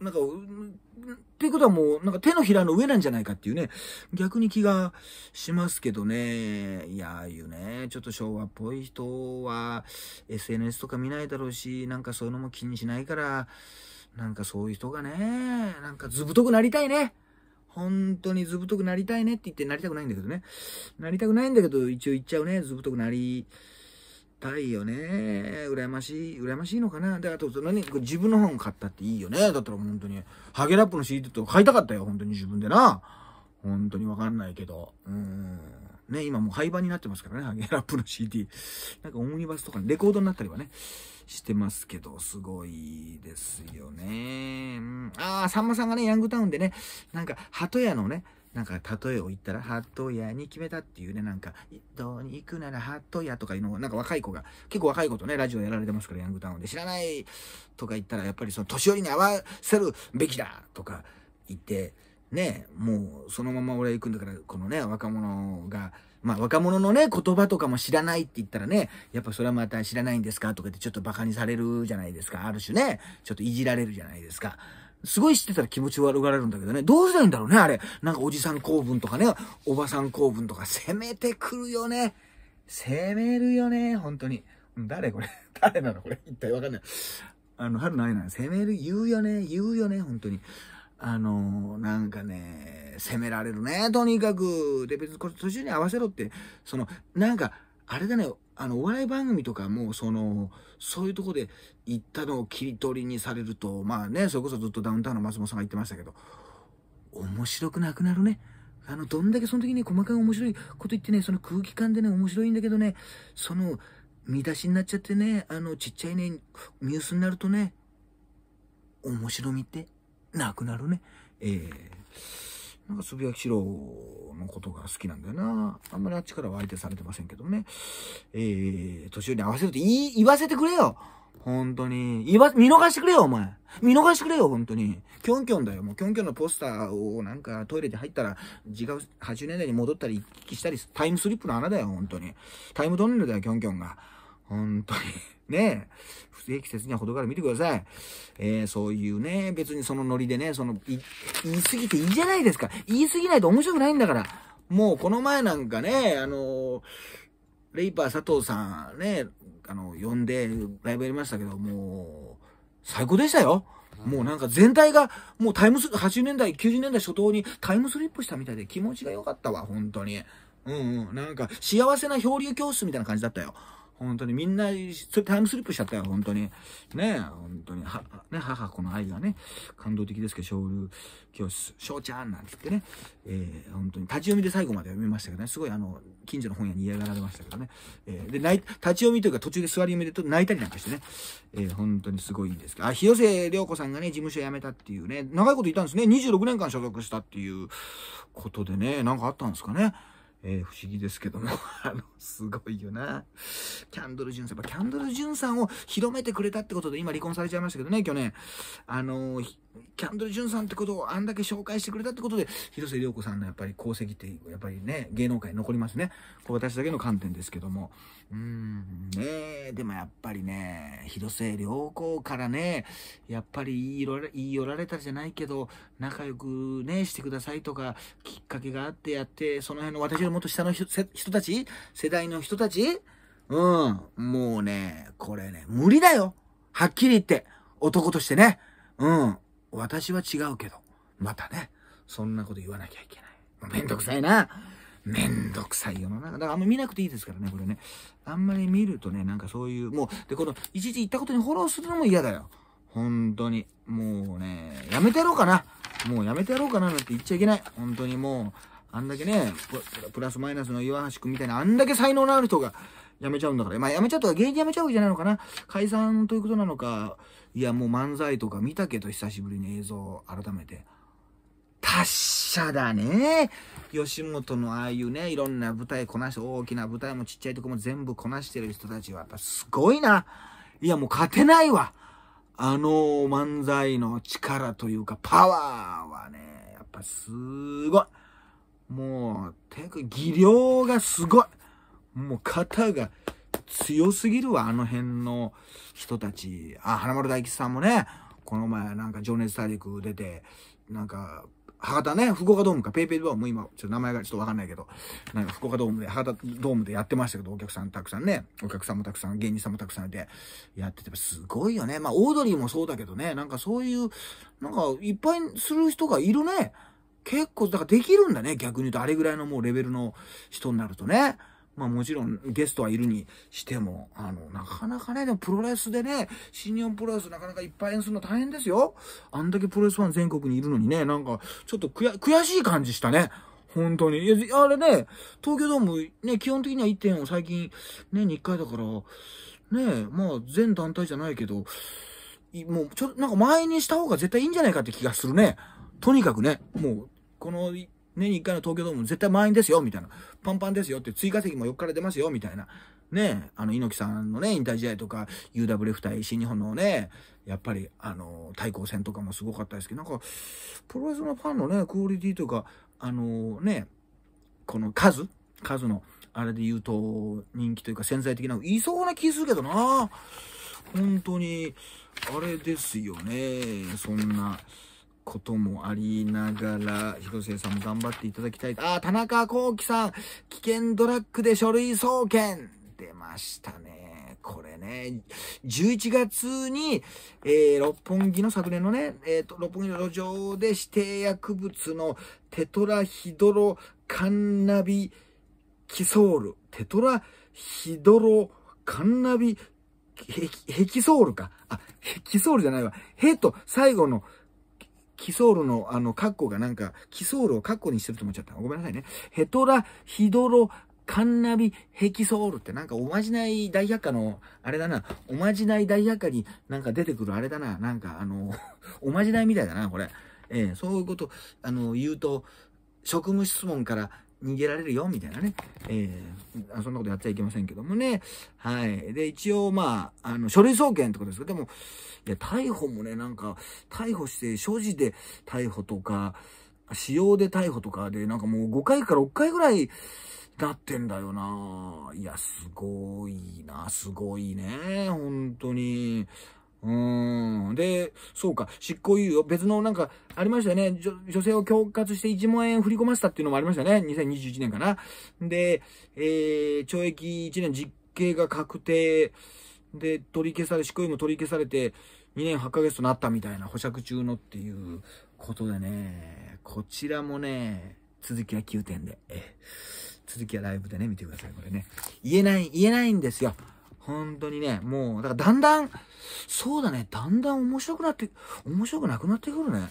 なんか、ていうことはもう、なんか手のひらの上なんじゃないかっていうね、逆に気がしますけどね。いや、ああいうね、ちょっと昭和っぽい人は、SNS とか見ないだろうし、なんかそういうのも気にしないから、なんかそういう人がね、なんかずぶとくなりたいね。本当にずぶとくなりたいねって言ってなりたくないんだけどね。なりたくないんだけど、一応言っちゃうね。ずぶとくなり、たいよね。羨ましい、羨ましいのかな。で、あと、何自分の本買ったっていいよね。だったら本当に。ハゲラップの CD とか買いたかったよ。本当に自分でな。本当にわかんないけど。うん。ね、今もう廃盤になってますからね。ハゲラップの CD。なんかオムニバスとかレコードになったりはね、してますけど、すごいですよね。うん、ああ、さんまさんがね、ヤングタウンでね、なんか、鳩屋のね、なんか例えを言ったら、ハットやに決めたっていうね、なんか、どうに行くならハットやとかいうのを、なんか若い子が、結構若い子とね、ラジオやられてますから、ヤングタウンで、知らないとか言ったら、やっぱりその年寄りに合わせるべきだとか言って、ね、もうそのまま俺行くんだから、このね、若者が、まあ若者のね、言葉とかも知らないって言ったらね、やっぱそれはまた知らないんですかとかってちょっと馬鹿にされるじゃないですか。ある種ね、ちょっといじられるじゃないですか。すごい知ってたら気持ち悪がれるんだけどね。どうすたらいいんだろうね、あれ。なんかおじさん構文とかね、おばさん構文とか、攻めてくるよね。攻めるよね、本当に。誰これ 誰なのこれ一体わかんない。あの、春の愛なの。攻める、言うよね、言うよね、本当に。あのなんかね、責められるね、とにかく。で、別にこれ、途中に合わせろって、その、なんか、あれだね、あの、お笑い番組とかも、その、そういうとこで行ったのを切り取りにされると、まあね、それこそずっとダウンタウンの松本さんが言ってましたけど、面白くなくなるね。あの、どんだけその時に細かい面白いこと言ってね、その空気感でね、面白いんだけどね、その、見出しになっちゃってね、あの、ちっちゃいね、ニュースになるとね、面白みってなくなるね。えーなんか、すぶやきしろのことが好きなんだよな。あんまりあっちからは相手されてませんけどね。えー、年寄りに合わせるって言い、言わせてくれよ本当に。言わ、見逃してくれよ、お前。見逃してくれよ、本当に。キョンキョンだよ。もうキョンキョンのポスターをなんかトイレで入ったら、違う80年代に戻ったり行き来したり、タイムスリップの穴だよ、本当に。タイムトンネルだよ、キョンキョンが。本当に。ね不適切にはほどから見てください。えー、そういうね、別にそのノリでね、その、言い過ぎていいじゃないですか。言い過ぎないと面白くないんだから。もうこの前なんかね、あのー、レイパー佐藤さんね、あの、呼んでライブやりましたけど、もう、最高でしたよ。もうなんか全体が、もうタイムス、80年代、90年代初頭にタイムスリップしたみたいで気持ちが良かったわ、本当に。うんうん。なんか、幸せな漂流教室みたいな感じだったよ。本当にみんな、それタイムスリップしちゃったよ、本当に。ねえ、本当に。は、ね、母子の愛がね、感動的ですけど、小流教室、翔ちゃんなんて言ってね、えー、本当に、立ち読みで最後まで読みましたけどね、すごいあの、近所の本屋に嫌がられましたけどね。えー、で、泣い、立ち読みというか途中で座り読みでと泣いたりなんかしてね、えー、本当にすごいんですけど、あ、広瀬良子さんがね、事務所辞めたっていうね、長いこといたんですね、26年間所属したっていうことでね、なんかあったんですかね。えー、不思議ですけども あの、すごいよな。キャンドル・ジュンさん、やっぱキャンドル・ジュンさんを広めてくれたってことで、今離婚されちゃいましたけどね、去年。あのー、キャンドル・ジュンさんってことをあんだけ紹介してくれたってことで、広瀬良子さんのやっぱり功績って、やっぱりね、芸能界に残りますね。こ私だけの観点ですけども。うーん、ねえ、でもやっぱりね、広瀬良子からね、やっぱり言い寄られ言い寄られたじゃないけど、仲良くね、してくださいとか、きっかけがあってやって、その辺の私のもっと下の人人たち世代の人たちうん、もうね、これね、無理だよはっきり言って、男としてね。うん。私は違うけど、またね、そんなこと言わなきゃいけない。めんどくさいな。めんどくさい世の中。だからあんま見なくていいですからね、これね。あんまり見るとね、なんかそういう、もう、で、この、いちいち言ったことにフォローするのも嫌だよ。本当に。もうね、やめてやろうかな。もうやめてやろうかななんて言っちゃいけない。本当にもう、あんだけね、プラスマイナスの岩橋くんみたいな、あんだけ才能のある人が辞めちゃうんだから。まあ辞めちゃうとか、現役辞めちゃうわけじゃないのかな。解散ということなのか、いや、もう漫才とか見たけど、久しぶりに映像を改めて。達者だね。吉本のああいうね、いろんな舞台こなして、大きな舞台もちっちゃいとこも全部こなしてる人たちは、やっぱすごいな。いや、もう勝てないわ。あの漫才の力というか、パワーはね、やっぱすごい。もう、てか、技量がすごい。もう、肩が、強すぎるわ、あの辺の人たち。あ、花丸大吉さんもね、この前なんか情熱大陸出て、なんか、博多ね、福岡ドームか、ペイペイドーム、今、ちょっと名前がちょっとわかんないけど、なんか福岡ドームで、博多ドームでやってましたけど、お客さんたくさんね、お客さんもたくさん、芸人さんもたくさんいて、やってて、すごいよね。まあ、オードリーもそうだけどね、なんかそういう、なんか、いっぱいする人がいるね。結構、だからできるんだね、逆に言うと、あれぐらいのもうレベルの人になるとね。まあもちろんゲストはいるにしても、あの、なかなかね、でもプロレスでね、新日本プロレスなかなかいっぱい演するの大変ですよ。あんだけプロレスファン全国にいるのにね、なんか、ちょっと悔しい感じしたね。本当に。いや、あれね、東京ドーム、ね、基本的には1点を最近、年に1回だから、ね、まあ全団体じゃないけど、もう、ちょ、っと、なんか前にした方が絶対いいんじゃないかって気がするね。とにかくね、もう、この、年に1回の東京ドーム絶対満員ですよ、みたいな。パンパンですよって、追加席もっから出ますよ、みたいな。ね、あの、猪木さんのね、引退試合とか、UWF 対新日本のね、やっぱり、あの、対抗戦とかもすごかったですけど、なんか、プロレスのファンのね、クオリティとか、あのね、この数数の、あれで言うと、人気というか潜在的な、いそうな気するけどな本当に、あれですよね、そんな。こともありながら、広末さんも頑張っていただきたい。あ、田中幸喜さん、危険ドラッグで書類送検出ましたね。これね、11月に、えー、六本木の昨年のね、えー、と、六本木の路上で指定薬物のテトラヒドロカンナビキソール、テトラヒドロカンナビヘキソールか。あ、ヘキソールじゃないわ。ヘと最後のキソールの、あの、カッコがなんか、キソールをカッコにしてると思っちゃった。ごめんなさいね。ヘトラ、ヒドロ、カンナビヘキソールってなんかおまじない大百科の、あれだな、おまじない大百科になんか出てくるあれだな、なんかあの、おまじないみたいだな、これ。ええー、そういうこと、あの、言うと、職務質問から逃げられるよ、みたいなね。えー、そんなことやっちゃいけませんけどもね。はい。で、一応、まあ、あの、書類送検ってことですけど、でも、いや、逮捕もね、なんか、逮捕して、所持で逮捕とか、使用で逮捕とかで、なんかもう5回から6回ぐらい、なってんだよな。いや、すごいな、すごいね、本当に。うーん。で、そうか、執行猶予、別のなんか、ありましたよね。女性を恐喝して1万円振り込ませたっていうのもありましたね。2021年かな。で、えー、懲役1年実刑が確定。で、取り消され、執行猶予も取り消されて、2年8ヶ月となったみたいな保釈中のっていうことでね、こちらもね、続きは9点で。続きはライブでね、見てください、これね。言えない、言えないんですよ。本当にね、もう、だからだんだん、そうだね、だんだん面白くなって、面白くなくなってくるね。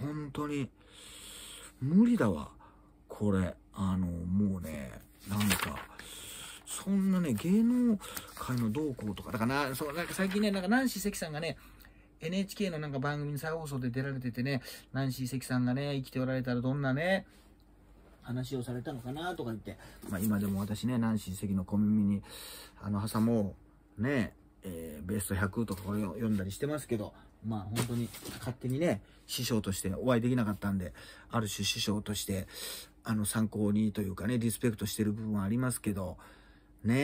本当に。無理だわ。これ。あの、もうね、なんか、そんなね、芸能界の動向とか、だからな、そう、なんか最近ね、なんかナンシー関さんがね、NHK のなんか番組に再放送で出られててね、ナンシー関さんがね、生きておられたらどんなね、話をされたのかなとか言って、まあ、今でも私ね、南親戚の小耳に、あの、挟もう、ね、えー、ベスト100とかを読んだりしてますけど、まあ本当に勝手にね、師匠としてお会いできなかったんで、ある種師匠として、あの参考にというかね、リスペクトしてる部分はありますけど、ね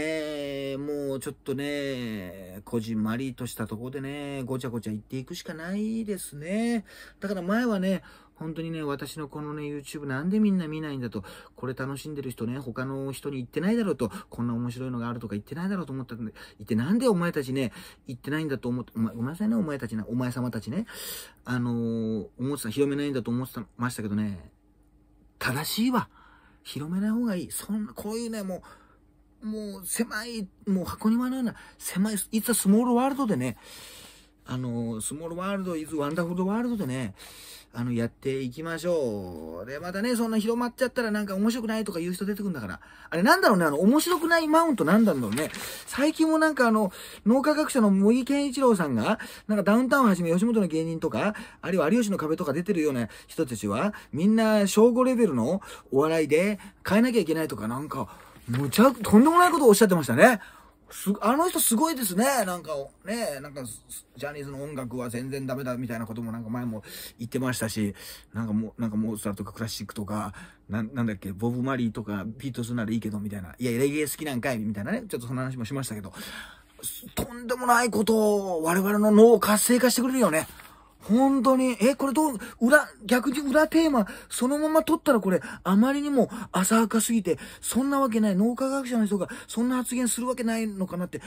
え、もうちょっとね、こじんまりとしたところでね、ごちゃごちゃ言っていくしかないですね。だから前はね、本当にね、私のこのね、YouTube なんでみんな見ないんだと、これ楽しんでる人ね、他の人に言ってないだろうと、こんな面白いのがあるとか言ってないだろうと思ったんで、言ってなんでお前たちね、言ってないんだと思って、ごめんなさいね、お前たちな、お前様たちね、あのー、思ってた、広めないんだと思ってましたけどね、正しいわ。広めない方がいい。そんな、こういうね、もう、もう狭い、もう箱庭のような狭い、いつはスモールワールドでね、あの、スモールワールドイズワンダフルワールドでね、あの、やっていきましょう。で、またね、そんな広まっちゃったらなんか面白くないとか言う人出てくんだから。あれなんだろうね、あの、面白くないマウントなんだろうね。最近もなんかあの、脳科学者の森健一郎さんが、なんかダウンタウンはじめ吉本の芸人とか、あるいは有吉の壁とか出てるような人たちは、みんな小5レベルのお笑いで変えなきゃいけないとか、なんか、むちゃ、とんでもないことをおっしゃってましたね。す、あの人すごいですね。なんか、ね、なんか、ジャニーズの音楽は全然ダメだみたいなこともなんか前も言ってましたし、なんかもう、なんかモーツァルトとかクラシックとか、な、なんだっけ、ボブ・マリーとかビートスズならいいけどみたいな、いや、レゲエ好きなんかいみたいなね、ちょっとその話もしましたけど、とんでもないことを我々の脳を活性化してくれるよね。本当に、え、これどう、裏、逆に裏テーマ、そのまま取ったらこれ、あまりにも浅はかすぎて、そんなわけない、脳科学者の人がそんな発言するわけないのかなって考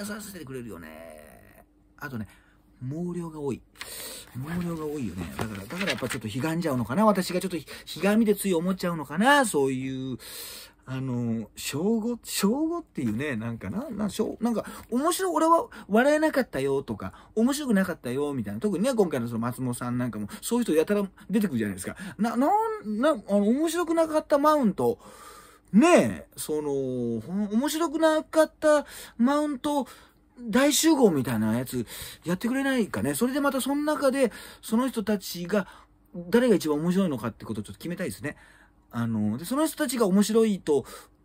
えさせてくれるよね。あとね、毛量が多い。毛量が多いよね。だから、だからやっぱちょっと悲願じゃうのかな。私がちょっと悲願みでつい思っちゃうのかな。そういう、あの、小語、小語っていうね、なんかな、な、小、なんか、面白い、俺は笑えなかったよとか、面白くなかったよみたいな、特にね、今回のその松本さんなんかも、そういう人やたら出てくるじゃないですか。な、な、な、あの、面白くなかったマウント、ねえ、その、面白くなかったマウント、大集合みたいなやつやってくれないかね。それでまたその中で、その人たちが、誰が一番面白いのかってことをちょっと決めたいですね。あの、で、その人たちが面白いと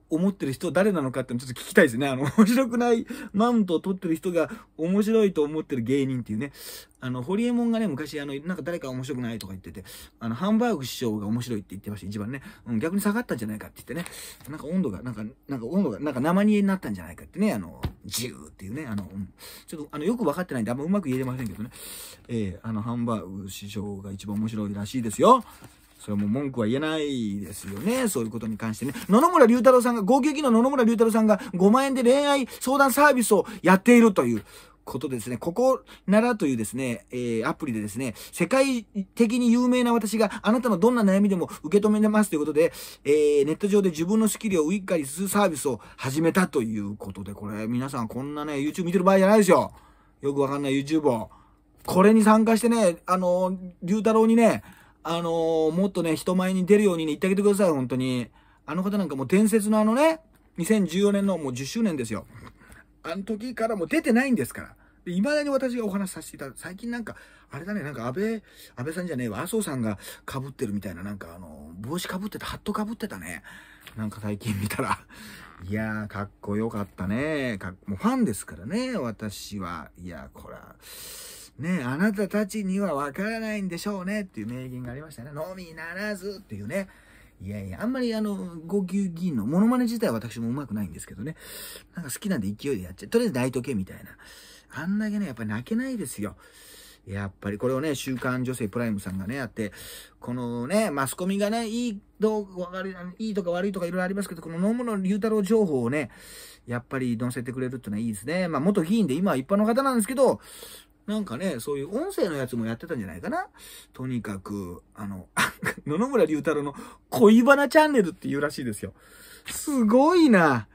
思ってる人誰なのかってちょっと聞きたいですね。あの、面白くないマウントを取ってる人が面白いと思ってる芸人っていうね。あの、ホリエモンがね、昔、あの、なんか誰か面白くないとか言ってて、あの、ハンバーグ師匠が面白いって言ってました、一番ね。うん、逆に下がったんじゃないかって言ってね。なんか温度が、なんか、なんか温度が、なんか生煮えになったんじゃないかってね、あの、ジューっていうね、あの、うん、ちょっと、あの、よく分かってないんで、あんまうまく言えれませんけどね。えー、あの、ハンバーグ師匠が一番面白いらしいですよ。それも文句は言えないですよね。そういうことに関してね。野々村隆太郎さんが、号泣機の野々村隆太郎さんが5万円で恋愛相談サービスをやっているという。ことですね。ここならというですね、えー、アプリでですね、世界的に有名な私があなたのどんな悩みでも受け止めますということで、えー、ネット上で自分のスキルをうり買いするサービスを始めたということで、これ皆さんこんなね、YouTube 見てる場合じゃないですよ。よくわかんない YouTube を。これに参加してね、あのー、龍太郎にね、あのー、もっとね、人前に出るように、ね、言ってあげてください、本当に。あの方なんかもう伝説のあのね、2014年のもう10周年ですよ。あの時からもう出てないんですから。で、未だに私がお話しさせていただく。最近なんか、あれだね、なんか安倍、安倍さんじゃねえわ、麻生さんが被ってるみたいな、なんかあの、帽子被ってた、ハット被ってたね。なんか最近見たら。いやー、かっこよかったね。かもうファンですからね、私は。いやー、こら。ね、あなたたちにはわからないんでしょうねっていう名言がありましたね。のみならずっていうね。いやいや、あんまりあの、号泣議員のモノマネ自体は私も上手くないんですけどね。なんか好きなんで勢いでやっちゃう。とりあえず大時計みたいな。あんだけね、やっぱり泣けないですよ。やっぱりこれをね、週刊女性プライムさんがね、やって、このね、マスコミがね、いい、どう、いいとか悪いとかいろいろありますけど、この野村龍太郎情報をね、やっぱり載せてくれるっていうのはいいですね。まあ、元議員で今は一般の方なんですけど、なんかね、そういう音声のやつもやってたんじゃないかな。とにかく、あの、野々村隆太郎の恋バナチャンネルっていうらしいですよ。すごいな。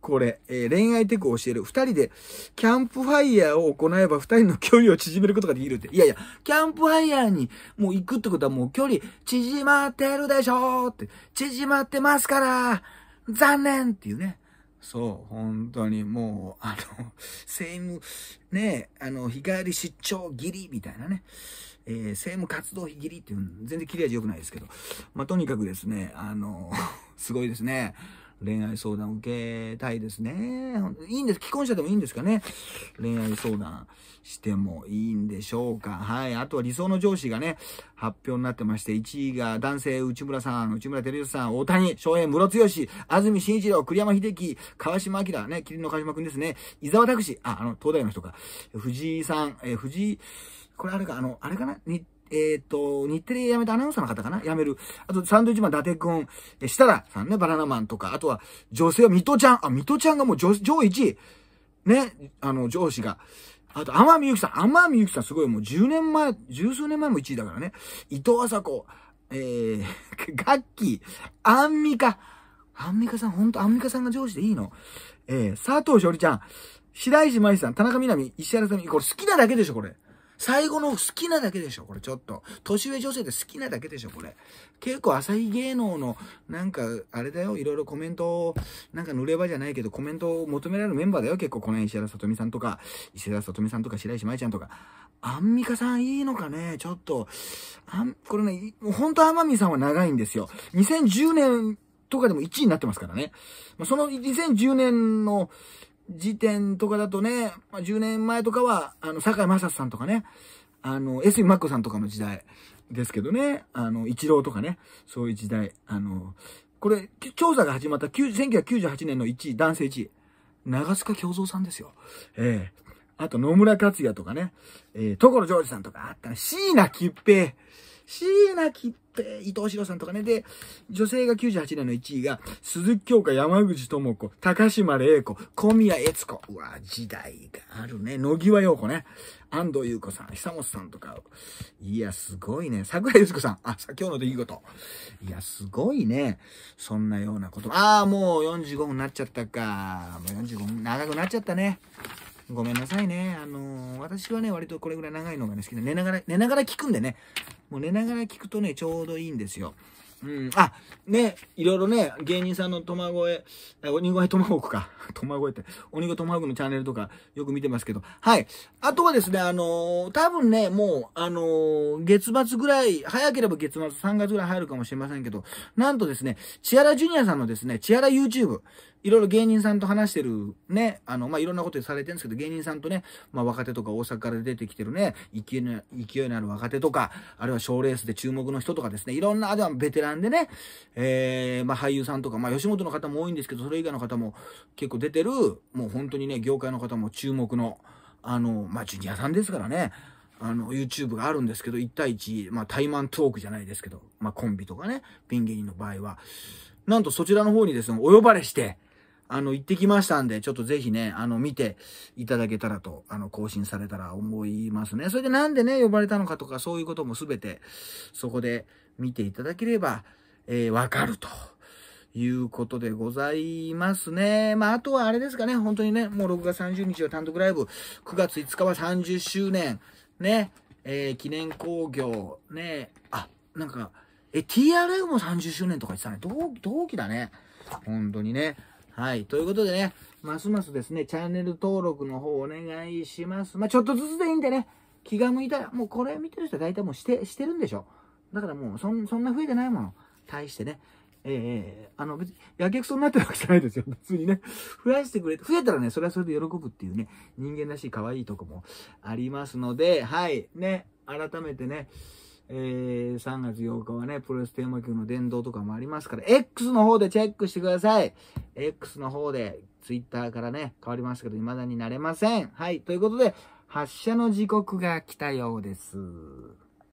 これ、えー、恋愛テクを教える。二人で、キャンプファイヤーを行えば二人の距離を縮めることができるって。いやいや、キャンプファイヤーにもう行くってことはもう距離縮まってるでしょって。縮まってますから、残念っていうね。そう、本当にもう、あの、政 務、ね、あの、日帰り出張ギリみたいなね、えー、政務活動費ギリっていう、全然切れ味良くないですけど、まあ、とにかくですね、あの、すごいですね。恋愛相談受けたいですね。いいんです。既婚者でもいいんですかね。恋愛相談してもいいんでしょうか。はい。あとは理想の上司がね、発表になってまして、1位が男性内村さん、内村照義さん、大谷、翔平、室剛、安住紳一郎、栗山秀樹、川島明、ね、麒麟の川島くんですね。伊沢拓司、あ、あの、東大の人か。藤井さん、え藤井、これあれか、あの、あれかな日えっ、と、日テレ辞めたアナウンサーの方かな辞める。あと、サンドイッチマン、伊達くん、え、設楽さんね、バナナマンとか、あとは、女性は、水戸ちゃん。あ、水戸ちゃんがもう上、上1位。ね、あの、上司が。あと、天海祐希さん。天海祐希さんすごい、もう10年前、十数年前も1位だからね。伊藤麻子、えー、ガッキー、アンミカ。アンミカさん、ほんとアンミカさんが上司でいいのえー、佐藤しおりちゃん、白石麻衣さん、田中みなみ、石原さん、これ好きなだけでしょ、これ。最後の好きなだけでしょ、これちょっと。年上女性で好きなだけでしょ、これ。結構朝日芸能の、なんか、あれだよ、いろいろコメントを、なんか濡ればじゃないけど、コメントを求められるメンバーだよ、結構。この石原さとみさんとか、石田さとみさんとか、白石麻衣ちゃんとか。アンミカさんいいのかねちょっと。あん、これね、ほんと天海さんは長いんですよ。2010年とかでも1位になってますからね。その2010年の時点とかだとね、まあ、10年前とかは、あの、坂井正さんとかね、あの、エスミマッコさんとかの時代ですけどね、あの、一郎とかね、そういう時代、あの、これ、調査が始まった1998年の1位、男性1位、長塚京三さんですよ。ええー、あと、野村克也とかね、えー、所ジョージさんとかあったね、椎名吉平。椎名きって、伊藤四郎さんとかね。で、女性が98年の1位が、鈴木京香、山口智子、高島玲子、小宮悦子。うわ、時代があるね。野際陽子ね。安藤優子さん、久本さんとか。いや、すごいね。桜井悦子さん。あ、さ、今日の出来事。いや、すごいね。そんなようなこと。ああ、もう45分になっちゃったか。もう45分、長くなっちゃったね。ごめんなさいね。あのー、私はね、割とこれぐらい長いのがね、好きで、寝ながら、寝ながら聞くんでね。もう寝ながら聞くとね、ちょうどいいんですよ。うん、あ、ね、いろいろね、芸人さんの玉声、鬼越トマホークか。玉 声って、鬼越トマホークのチャンネルとかよく見てますけど。はい。あとはですね、あのー、多分ね、もう、あのー、月末ぐらい、早ければ月末、3月ぐらい入るかもしれませんけど、なんとですね、千原ジュニアさんのですね、千原 YouTube、いろいろ芸人さんと話してるね、あの、まあ、いろんなことされてるんですけど、芸人さんとね、まあ、若手とか大阪から出てきてるね、勢いの勢いのある若手とか、あるいは賞ーレースで注目の人とかですね、いろんな、あとはベテランでね、えー、まあ、俳優さんとか、まあ、吉本の方も多いんですけど、それ以外の方も結構出てる、もう本当にね、業界の方も注目の、あの、まあ、ジュニアさんですからね、あの、YouTube があるんですけど、1対1、まあ、対マントークじゃないですけど、まあ、コンビとかね、ピン芸人の場合は、なんとそちらの方にですね、お呼ばれして、あの、行ってきましたんで、ちょっとぜひね、あの、見ていただけたらと、あの、更新されたら思いますね。それでなんでね、呼ばれたのかとか、そういうこともすべて、そこで見ていただければ、えー、わかると。いうことでございますね。まあ、あとはあれですかね。本当にね、もう6月30日は単独ライブ、9月5日は30周年、ね、えー、記念興行、ね、あ、なんか、え、TRF も30周年とか言ってたね。同同期だね。本当にね。はい。ということでね、ますますですね、チャンネル登録の方お願いします。まあ、ちょっとずつでいいんでね、気が向いたら、もうこれ見てる人は大体もうして、してるんでしょ。だからもうそ、そんな増えてないもの。対してね。ええー、あの、別に、やけくそになってるわけじゃないですよ。別 にね。増やしてくれて、増えたらね、それはそれで喜ぶっていうね、人間らしい可愛いとこもありますので、はい。ね、改めてね、えー、3月8日はね、プロレステーマ曲の伝道とかもありますから、X の方でチェックしてください。X の方で、Twitter からね、変わりましたけど、未だになれません。はい。ということで、発射の時刻が来たようです。